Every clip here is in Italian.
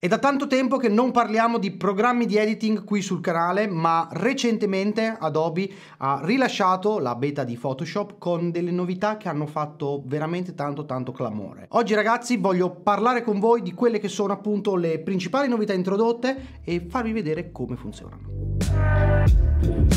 È da tanto tempo che non parliamo di programmi di editing qui sul canale, ma recentemente Adobe ha rilasciato la beta di Photoshop con delle novità che hanno fatto veramente tanto tanto clamore. Oggi ragazzi voglio parlare con voi di quelle che sono appunto le principali novità introdotte e farvi vedere come funzionano.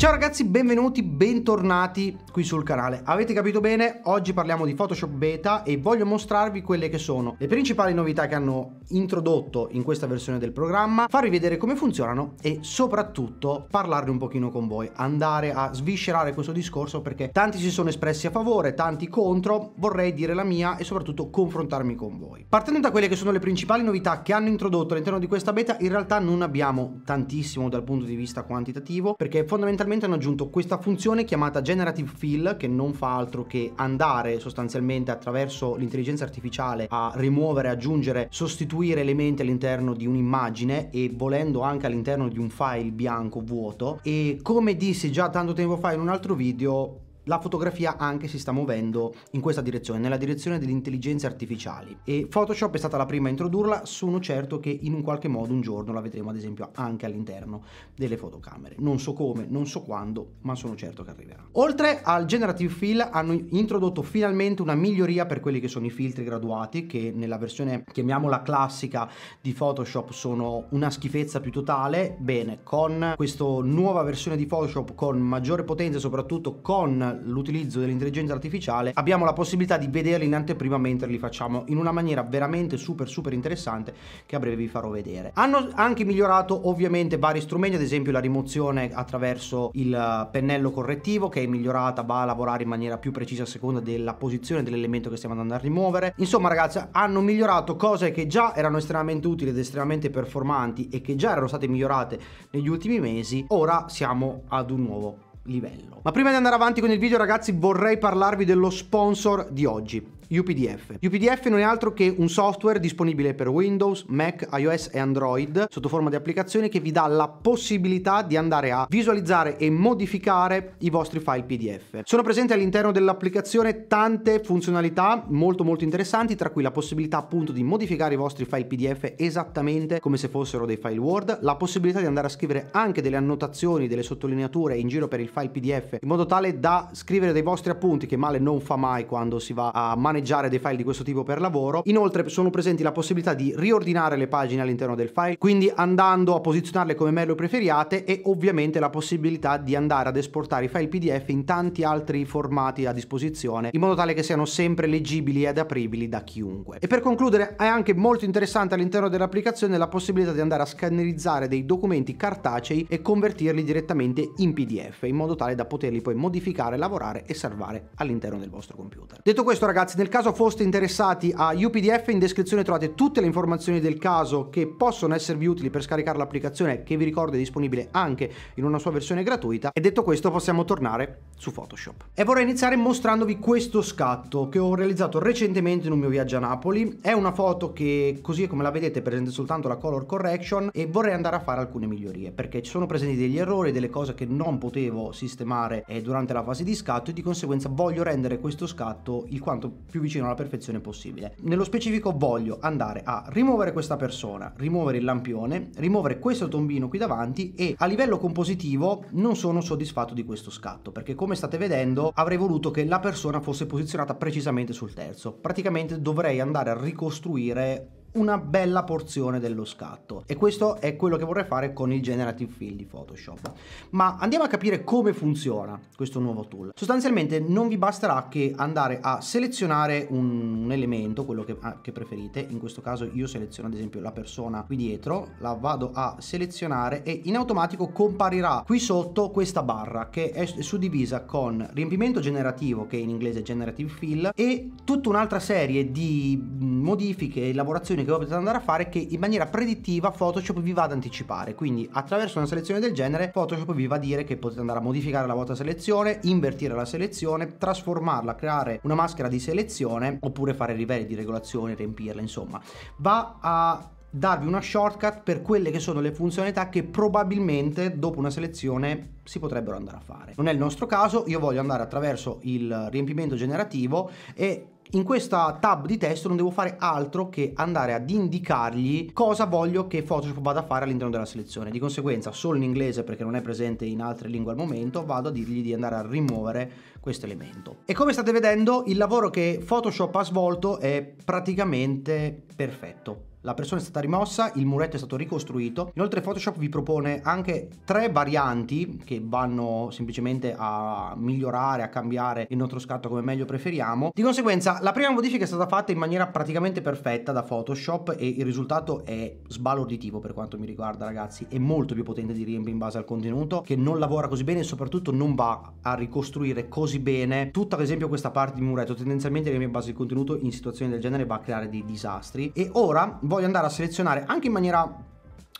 Ciao ragazzi, benvenuti, bentornati qui sul canale. Avete capito bene? Oggi parliamo di Photoshop Beta e voglio mostrarvi quelle che sono le principali novità che hanno introdotto in questa versione del programma, farvi vedere come funzionano e soprattutto parlarne un pochino con voi, andare a sviscerare questo discorso perché tanti si sono espressi a favore, tanti contro, vorrei dire la mia e soprattutto confrontarmi con voi. Partendo da quelle che sono le principali novità che hanno introdotto all'interno di questa beta, in realtà non abbiamo tantissimo dal punto di vista quantitativo perché fondamentalmente sostanzialmente hanno aggiunto questa funzione chiamata Generative Fill che non fa altro che andare sostanzialmente attraverso l'intelligenza artificiale a rimuovere, aggiungere, sostituire elementi all'interno di un'immagine e volendo anche all'interno di un file bianco vuoto e come dissi già tanto tempo fa in un altro video la fotografia anche si sta muovendo in questa direzione, nella direzione delle intelligenze artificiali e Photoshop è stata la prima a introdurla, sono certo che in un qualche modo un giorno la vedremo ad esempio anche all'interno delle fotocamere, non so come, non so quando, ma sono certo che arriverà. Oltre al Generative Fill hanno introdotto finalmente una miglioria per quelli che sono i filtri graduati che nella versione chiamiamola classica di Photoshop sono una schifezza più totale, bene, con questa nuova versione di Photoshop con maggiore potenza e soprattutto con l'utilizzo dell'intelligenza artificiale abbiamo la possibilità di vederli in anteprima mentre li facciamo in una maniera veramente super super interessante che a breve vi farò vedere. Hanno anche migliorato ovviamente vari strumenti, ad esempio la rimozione attraverso il pennello correttivo che è migliorata, va a lavorare in maniera più precisa a seconda della posizione dell'elemento che stiamo andando a rimuovere. Insomma ragazzi hanno migliorato cose che già erano estremamente utili ed estremamente performanti e che già erano state migliorate negli ultimi mesi, ora siamo ad un nuovo livello. Ma prima di andare avanti con il video ragazzi vorrei parlarvi dello sponsor di oggi. UPDF. UPDF non è altro che un software disponibile per Windows, Mac, iOS e Android sotto forma di applicazione che vi dà la possibilità di andare a visualizzare e modificare i vostri file PDF. Sono presenti all'interno dell'applicazione tante funzionalità molto molto interessanti, tra cui la possibilità appunto di modificare i vostri file PDF esattamente come se fossero dei file Word, la possibilità di andare a scrivere anche delle annotazioni, delle sottolineature in giro per il file PDF in modo tale da scrivere dei vostri appunti che male non fa mai quando si va a maneggiare maneggiare dei file di questo tipo per lavoro. Inoltre sono presenti la possibilità di riordinare le pagine all'interno del file, quindi andando a posizionarle come meglio preferiate e ovviamente la possibilità di andare ad esportare i file PDF in tanti altri formati a disposizione, in modo tale che siano sempre leggibili ed apribili da chiunque. E per concludere è anche molto interessante all'interno dell'applicazione la possibilità di andare a scannerizzare dei documenti cartacei e convertirli direttamente in PDF, in modo tale da poterli poi modificare, lavorare e salvare all'interno del vostro computer. Detto questo ragazzi, nel caso foste interessati a UPDF in descrizione trovate tutte le informazioni del caso che possono esservi utili per scaricare l'applicazione che vi ricordo è disponibile anche in una sua versione gratuita e detto questo possiamo tornare su Photoshop. E vorrei iniziare mostrandovi questo scatto che ho realizzato recentemente in un mio viaggio a Napoli. È una foto che così come la vedete presenta soltanto la color correction e vorrei andare a fare alcune migliorie perché ci sono presenti degli errori, delle cose che non potevo sistemare eh, durante la fase di scatto e di conseguenza voglio rendere questo scatto il quanto più più vicino alla perfezione possibile. Nello specifico voglio andare a rimuovere questa persona, rimuovere il lampione, rimuovere questo tombino qui davanti e a livello compositivo non sono soddisfatto di questo scatto perché come state vedendo avrei voluto che la persona fosse posizionata precisamente sul terzo. Praticamente dovrei andare a ricostruire una bella porzione dello scatto e questo è quello che vorrei fare con il generative fill di Photoshop ma andiamo a capire come funziona questo nuovo tool sostanzialmente non vi basterà che andare a selezionare un, elemento quello che, ah, che preferite in questo caso io seleziono ad esempio la persona qui dietro la vado a selezionare e in automatico comparirà qui sotto questa barra che è suddivisa con riempimento generativo che in inglese è generative fill e tutta un'altra serie di modifiche e lavorazioni operazioni che potete andare a fare che in maniera predittiva Photoshop vi va ad anticipare. Quindi attraverso una selezione del genere Photoshop vi va a dire che potete andare a modificare la vostra selezione, invertire la selezione, trasformarla, creare una maschera di selezione oppure fare livelli di regolazione, riempirla, insomma. Va a darvi una shortcut per quelle che sono le funzionalità che probabilmente dopo una selezione si potrebbero andare a fare. Non è il nostro caso, io voglio andare attraverso il riempimento generativo e in questa tab di testo non devo fare altro che andare ad indicargli cosa voglio che Photoshop vada a fare all'interno della selezione. Di conseguenza solo in inglese perché non è presente in altre lingue al momento vado a dirgli di andare a rimuovere questo elemento. E come state vedendo il lavoro che Photoshop ha svolto è praticamente perfetto la persona è stata rimossa, il muretto è stato ricostruito. Inoltre Photoshop vi propone anche tre varianti che vanno semplicemente a migliorare, a cambiare il nostro scatto come meglio preferiamo. Di conseguenza la prima modifica è stata fatta in maniera praticamente perfetta da Photoshop e il risultato è sbalorditivo per quanto mi riguarda ragazzi. È molto più potente di Riemp in base al contenuto che non lavora così bene e soprattutto non va a ricostruire così bene tutta ad esempio questa parte di muretto. Tendenzialmente Riemp in base al contenuto in situazioni del genere va a creare dei disastri e ora voglio andare a selezionare anche in maniera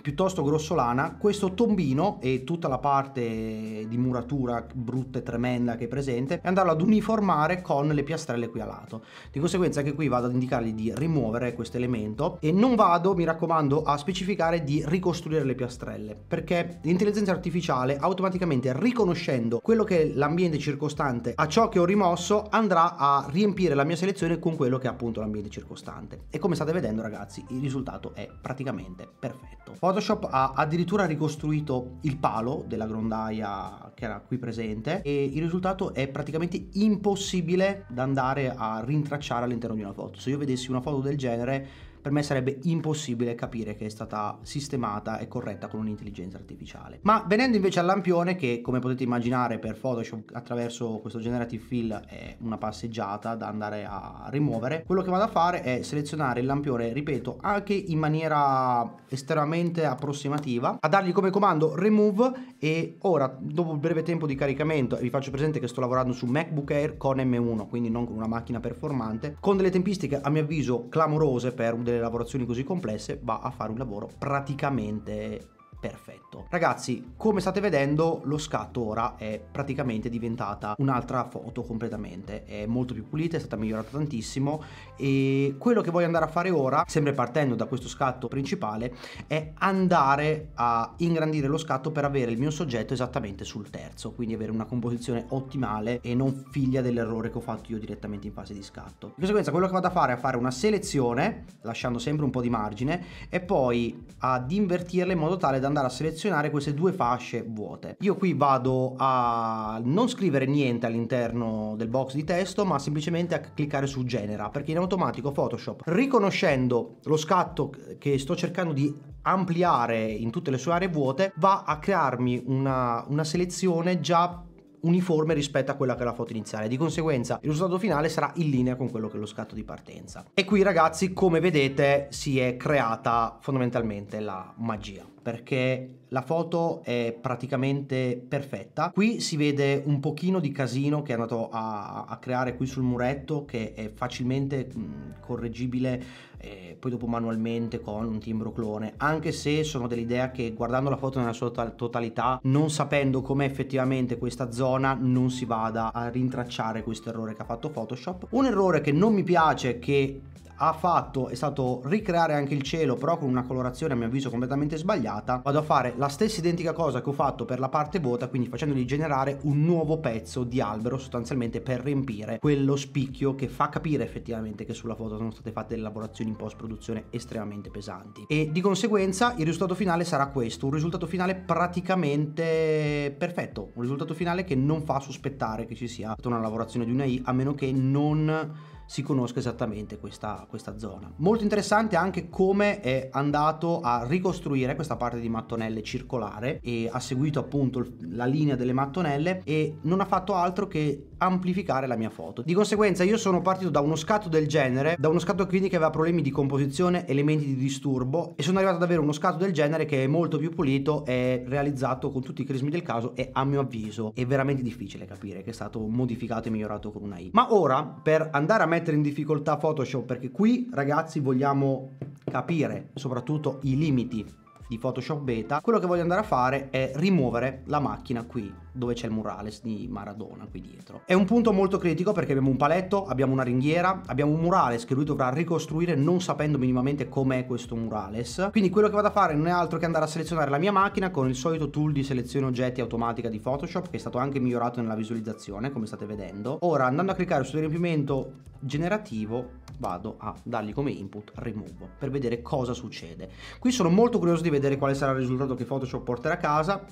piuttosto grossolana, questo tombino e tutta la parte di muratura brutta e tremenda che è presente e andarlo ad uniformare con le piastrelle qui a lato. Di conseguenza anche qui vado ad indicargli di rimuovere questo elemento e non vado, mi raccomando, a specificare di ricostruire le piastrelle perché l'intelligenza artificiale automaticamente riconoscendo quello che è l'ambiente circostante a ciò che ho rimosso andrà a riempire la mia selezione con quello che è appunto l'ambiente circostante e come state vedendo ragazzi il risultato è praticamente perfetto. Photoshop ha addirittura ricostruito il palo della grondaia che era qui presente e il risultato è praticamente impossibile da andare a rintracciare all'interno di una foto. Se io vedessi una foto del genere per me sarebbe impossibile capire che è stata sistemata e corretta con un'intelligenza artificiale. Ma venendo invece al lampione, che come potete immaginare per Photoshop attraverso questo generative fill è una passeggiata da andare a rimuovere, quello che vado a fare è selezionare il lampione, ripeto, anche in maniera estremamente approssimativa, a dargli come comando remove e ora, dopo un breve tempo di caricamento, vi faccio presente che sto lavorando su MacBook Air con M1, quindi non con una macchina performante, con delle tempistiche a mio avviso clamorose per un delle delle lavorazioni così complesse va a fare un lavoro praticamente perfetto. Ragazzi, come state vedendo, lo scatto ora è praticamente diventata un'altra foto completamente. È molto più pulita, è stata migliorata tantissimo e quello che voglio andare a fare ora, sempre partendo da questo scatto principale, è andare a ingrandire lo scatto per avere il mio soggetto esattamente sul terzo, quindi avere una composizione ottimale e non figlia dell'errore che ho fatto io direttamente in fase di scatto. Di conseguenza, quello che vado a fare è fare una selezione, lasciando sempre un po' di margine, e poi ad invertirla in modo tale da andare a selezionare queste due fasce vuote. Io qui vado a non scrivere niente all'interno del box di testo, ma semplicemente a cliccare su genera, perché in automatico Photoshop, riconoscendo lo scatto che sto cercando di ampliare in tutte le sue aree vuote, va a crearmi una, una selezione già uniforme rispetto a quella che è la foto iniziale, di conseguenza il risultato finale sarà in linea con quello che è lo scatto di partenza. E qui ragazzi come vedete si è creata fondamentalmente la magia perché la foto è praticamente perfetta. Qui si vede un pochino di casino che è andato a, a creare qui sul muretto che è facilmente mh, correggibile eh, poi dopo manualmente con un timbro clone, anche se sono dell'idea che guardando la foto nella sua totalità, non sapendo com'è effettivamente questa zona, non si vada a rintracciare questo errore che ha fatto Photoshop. Un errore che non mi piace che ha fatto è stato ricreare anche il cielo però con una colorazione a mio avviso completamente sbagliata vado a fare la stessa identica cosa che ho fatto per la parte vuota quindi facendogli generare un nuovo pezzo di albero sostanzialmente per riempire quello spicchio che fa capire effettivamente che sulla foto sono state fatte elaborazioni in post produzione estremamente pesanti e di conseguenza il risultato finale sarà questo un risultato finale praticamente perfetto un risultato finale che non fa sospettare che ci sia stata una lavorazione di una I a meno che non si conosca esattamente questa, questa zona. Molto interessante anche come è andato a ricostruire questa parte di mattonelle circolare e ha seguito appunto la linea delle mattonelle e non ha fatto altro che amplificare la mia foto. Di conseguenza io sono partito da uno scatto del genere, da uno scatto quindi che aveva problemi di composizione, elementi di disturbo e sono arrivato ad avere uno scatto del genere che è molto più pulito, è realizzato con tutti i crismi del caso e a mio avviso è veramente difficile capire che è stato modificato e migliorato con una I. Ma ora per andare a mettere mettere in difficoltà Photoshop perché qui ragazzi vogliamo capire soprattutto i limiti di Photoshop Beta, quello che voglio andare a fare è rimuovere la macchina qui dove c'è il murales di Maradona qui dietro. È un punto molto critico perché abbiamo un paletto, abbiamo una ringhiera, abbiamo un murales che lui dovrà ricostruire non sapendo minimamente com'è questo murales. Quindi quello che vado a fare non è altro che andare a selezionare la mia macchina con il solito tool di selezione oggetti automatica di Photoshop che è stato anche migliorato nella visualizzazione come state vedendo. Ora andando a cliccare sul riempimento generativo vado a dargli come input remove per vedere cosa succede. Qui sono molto curioso di vedere quale sarà il risultato che Photoshop porterà a casa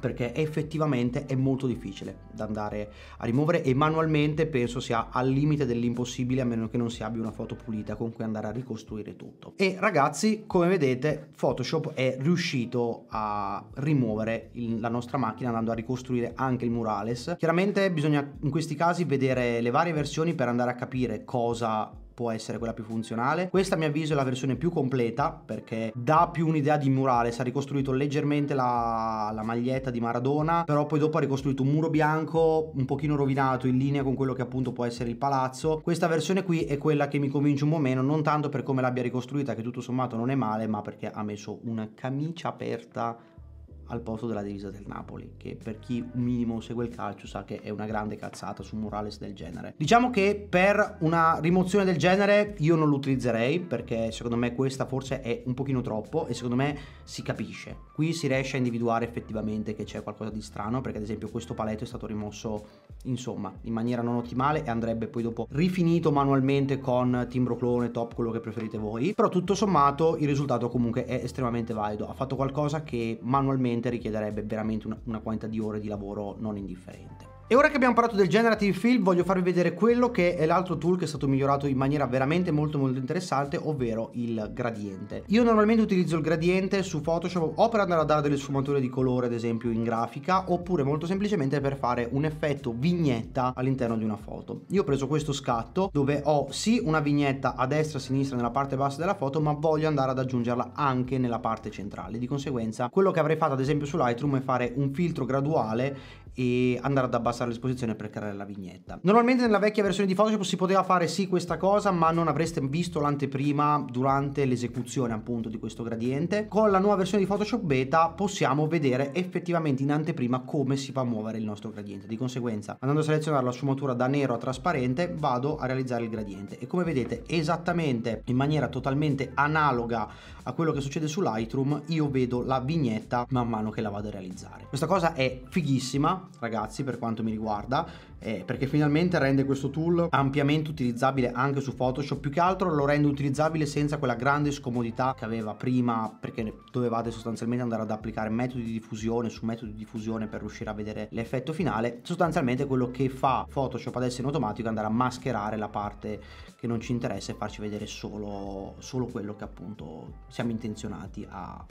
perché effettivamente è molto difficile da andare a rimuovere e manualmente penso sia al limite dell'impossibile a meno che non si abbia una foto pulita con cui andare a ricostruire tutto. E ragazzi, come vedete, Photoshop è riuscito a rimuovere il, la nostra macchina andando a ricostruire anche il murales. Chiaramente bisogna in questi casi vedere le varie versioni per andare a capire cosa può essere quella più funzionale. Questa a mio avviso è la versione più completa perché dà più un'idea di murale, si è ricostruito leggermente la, la maglietta di Maradona, però poi dopo ha ricostruito un muro bianco un pochino rovinato in linea con quello che appunto può essere il palazzo. Questa versione qui è quella che mi convince un po' meno, non tanto per come l'abbia ricostruita che tutto sommato non è male, ma perché ha messo una camicia aperta al posto della divisa del Napoli, che per chi un minimo segue il calcio sa che è una grande cazzata su Morales del genere. Diciamo che per una rimozione del genere io non l'utilizzerei perché secondo me questa forse è un pochino troppo e secondo me si capisce. Qui si riesce a individuare effettivamente che c'è qualcosa di strano perché ad esempio questo paletto è stato rimosso insomma in maniera non ottimale e andrebbe poi dopo rifinito manualmente con timbro clone, top, quello che preferite voi. Però tutto sommato il risultato comunque è estremamente valido. Ha fatto qualcosa che manualmente probabilmente richiederebbe veramente una, una quantità di ore di lavoro non indifferente. E ora che abbiamo parlato del generative fill voglio farvi vedere quello che è l'altro tool che è stato migliorato in maniera veramente molto molto interessante ovvero il gradiente. Io normalmente utilizzo il gradiente su Photoshop o per andare a dare delle sfumature di colore ad esempio in grafica oppure molto semplicemente per fare un effetto vignetta all'interno di una foto. Io ho preso questo scatto dove ho sì una vignetta a destra e a sinistra nella parte bassa della foto ma voglio andare ad aggiungerla anche nella parte centrale. Di conseguenza quello che avrei fatto ad esempio su Lightroom è fare un filtro graduale e andare ad abbassare l'esposizione per creare la vignetta. Normalmente nella vecchia versione di Photoshop si poteva fare sì questa cosa ma non avreste visto l'anteprima durante l'esecuzione appunto di questo gradiente. Con la nuova versione di Photoshop beta possiamo vedere effettivamente in anteprima come si fa a muovere il nostro gradiente. Di conseguenza andando a selezionare la sfumatura da nero a trasparente vado a realizzare il gradiente e come vedete esattamente in maniera totalmente analoga a quello che succede su Lightroom io vedo la vignetta man mano che la vado a realizzare. Questa cosa è fighissima ragazzi, per quanto mi riguarda, eh, perché finalmente rende questo tool ampiamente utilizzabile anche su Photoshop, più che altro lo rende utilizzabile senza quella grande scomodità che aveva prima, perché dovevate sostanzialmente andare ad applicare metodi di diffusione su metodi di diffusione per riuscire a vedere l'effetto finale, sostanzialmente quello che fa Photoshop adesso in automatico è andare a mascherare la parte che non ci interessa e farci vedere solo, solo quello che appunto siamo intenzionati a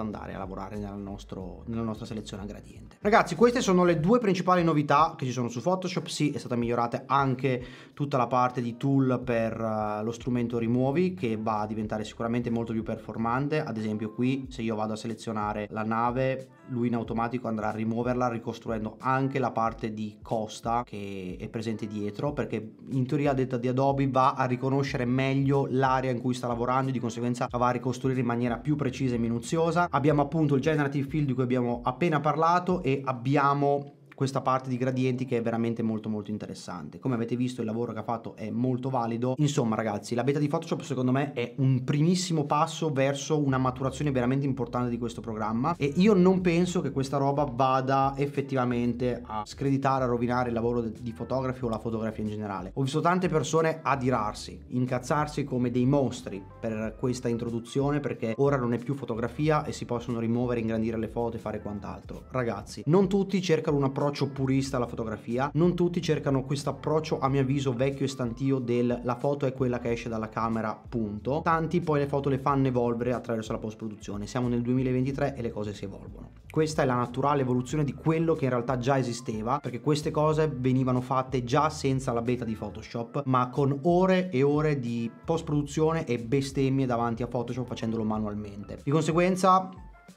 ad andare a lavorare nella, nostro, nella nostra selezione a gradiente. Ragazzi, queste sono le due principali novità che ci sono su Photoshop. Sì, è stata migliorata anche tutta la parte di tool per uh, lo strumento rimuovi che va a diventare sicuramente molto più performante. Ad esempio qui, se io vado a selezionare la nave, lui in automatico andrà a rimuoverla ricostruendo anche la parte di costa che è presente dietro perché in teoria detta di Adobe va a riconoscere meglio l'area in cui sta lavorando e di conseguenza la va a ricostruire in maniera più precisa e minuziosa abbiamo appunto il generative field di cui abbiamo appena parlato e abbiamo questa parte di gradienti che è veramente molto molto interessante. Come avete visto il lavoro che ha fatto è molto valido. Insomma ragazzi, la beta di Photoshop secondo me è un primissimo passo verso una maturazione veramente importante di questo programma e io non penso che questa roba vada effettivamente a screditare, a rovinare il lavoro di fotografi o la fotografia in generale. Ho visto tante persone adirarsi, incazzarsi come dei mostri per questa introduzione perché ora non è più fotografia e si possono rimuovere, ingrandire le foto e fare quant'altro. Ragazzi, non tutti cercano un approccio approccio purista alla fotografia, non tutti cercano questo approccio a mio avviso vecchio e stantio del la foto è quella che esce dalla camera, punto. Tanti poi le foto le fanno evolvere attraverso la post produzione, siamo nel 2023 e le cose si evolvono. Questa è la naturale evoluzione di quello che in realtà già esisteva, perché queste cose venivano fatte già senza la beta di Photoshop, ma con ore e ore di post produzione e bestemmie davanti a Photoshop facendolo manualmente. Di conseguenza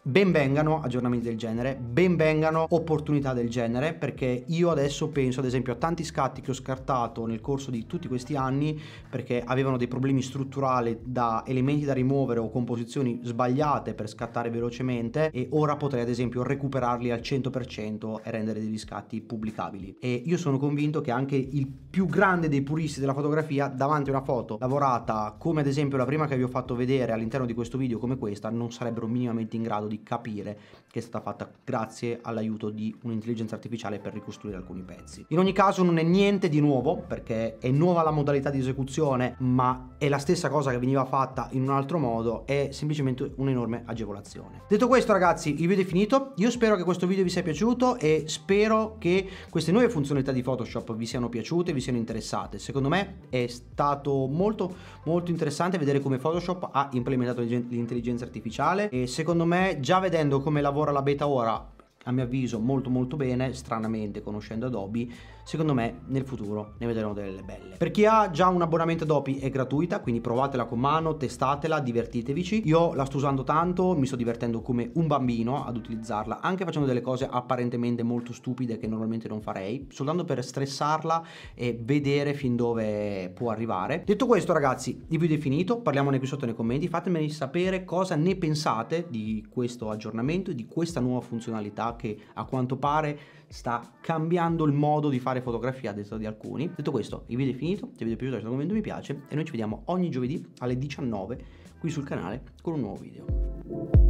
ben vengano aggiornamenti del genere, ben vengano opportunità del genere, perché io adesso penso ad esempio a tanti scatti che ho scartato nel corso di tutti questi anni perché avevano dei problemi strutturali da elementi da rimuovere o composizioni sbagliate per scattare velocemente e ora potrei ad esempio recuperarli al 100% e rendere degli scatti pubblicabili. E io sono convinto che anche il più grande dei puristi della fotografia davanti a una foto lavorata come ad esempio la prima che vi ho fatto vedere all'interno di questo video come questa non sarebbero minimamente in grado di di capire che è stata fatta grazie all'aiuto di un'intelligenza artificiale per ricostruire alcuni pezzi. In ogni caso non è niente di nuovo perché è nuova la modalità di esecuzione ma è la stessa cosa che veniva fatta in un altro modo, è semplicemente un'enorme agevolazione. Detto questo ragazzi il video è finito, io spero che questo video vi sia piaciuto e spero che queste nuove funzionalità di Photoshop vi siano piaciute, vi siano interessate. Secondo me è stato molto molto interessante vedere come Photoshop ha implementato l'intelligenza artificiale e secondo me già vedendo come lavora la beta ora, a mio avviso molto molto bene, stranamente conoscendo Adobe, secondo me nel futuro ne vedremo delle belle. Per chi ha già un abbonamento Adopi è gratuita, quindi provatela con mano, testatela, divertitevici. Io la sto usando tanto, mi sto divertendo come un bambino ad utilizzarla, anche facendo delle cose apparentemente molto stupide che normalmente non farei, soltanto per stressarla e vedere fin dove può arrivare. Detto questo ragazzi, il video è finito, parliamone qui sotto nei commenti, fatemi sapere cosa ne pensate di questo aggiornamento e di questa nuova funzionalità che a quanto pare sta cambiando il modo di fare fotografia a destra di alcuni. Detto questo, il video è finito, se vi è piaciuto lasciate un commento mi piace e noi ci vediamo ogni giovedì alle 19 qui sul canale con un nuovo video.